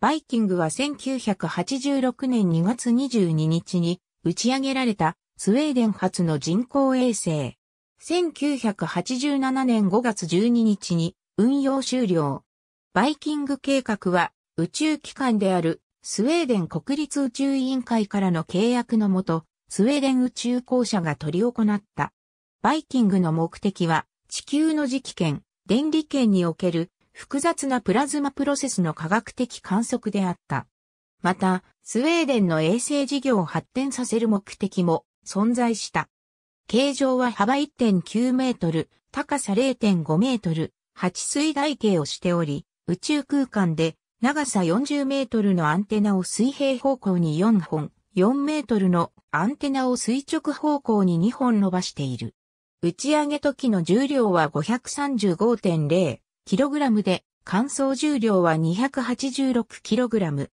バイキングは1986年2月22日に打ち上げられたスウェーデン初の人工衛星。1987年5月12日に運用終了。バイキング計画は宇宙機関であるスウェーデン国立宇宙委員会からの契約のもと、スウェーデン宇宙公社が取り行った。バイキングの目的は地球の磁気圏、電離圏における複雑なプラズマプロセスの科学的観測であった。また、スウェーデンの衛星事業を発展させる目的も存在した。形状は幅1.9メートル、高さ0.5メートル、8水台形をしており、宇宙空間で長さ40メートルのアンテナを水平方向に4本、4メートルのアンテナを垂直方向に2本伸ばしている。打ち上げ時の重量は535.0 kg で、乾燥重量は 286kg。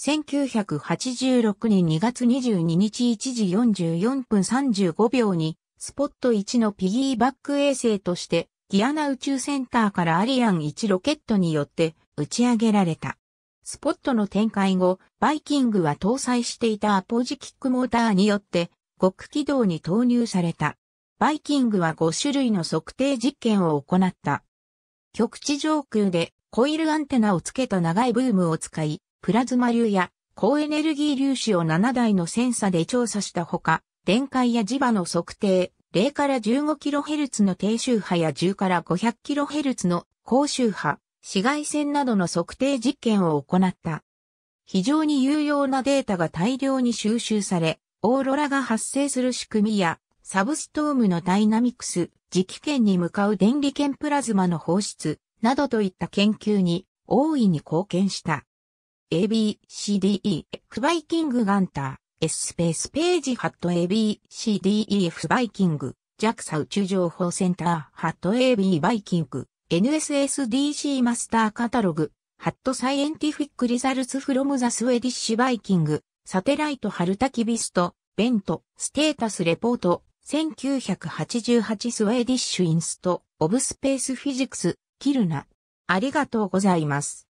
1986年2月22日1時44分35秒に、スポット1のピギーバック衛星として、ギアナ宇宙センターからアリアン1ロケットによって打ち上げられた。スポットの展開後、バイキングは搭載していたアポジキックモーターによって、極軌道に投入された。バイキングは5種類の測定実験を行った。極地上空でコイルアンテナをつけた長いブームを使い、プラズマ流や高エネルギー粒子を7台のセンサで調査したほか、電解や磁場の測定、0から 15kHz の低周波や10から 500kHz の高周波、紫外線などの測定実験を行った。非常に有用なデータが大量に収集され、オーロラが発生する仕組みやサブストームのダイナミクス、磁気圏に向かう電離圏プラズマの放出、などといった研究に大いに貢献した。AB、CDE、F バイキングガンター、S スペースページハット AB、CDE、F バイキング、JAXA 宇宙情報センター、ハット AB バイキング、NSSDC マスターカタログ、ハットサイエンティフィックリザルツフロムザスウェディッシュバイキング、サテライトハルタキビスト、ベント、ステータスレポート、1988スウェーディッシュインスト、オブスペースフィジクス、キルナ。ありがとうございます。